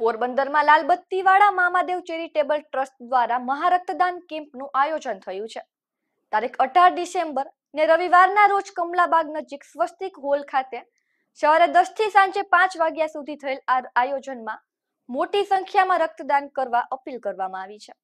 પોરબંદરમાં લાલબત્તીવાળા Mamadev charitable trust દ્વારા મહારક્તદાન કેમ્પનું આયોજન થયું છે તારીખ અઢાર ડિસેમ્બર ને રવિવારના રોજ કમલાબાગ નજીક સ્વસ્તિક હોલ ખાતે સવારે દસ થી સાંજે પાંચ વાગ્યા સુધી થયેલ આ આયોજનમાં મોટી સંખ્યામાં રક્તદાન કરવા અપીલ કરવામાં આવી છે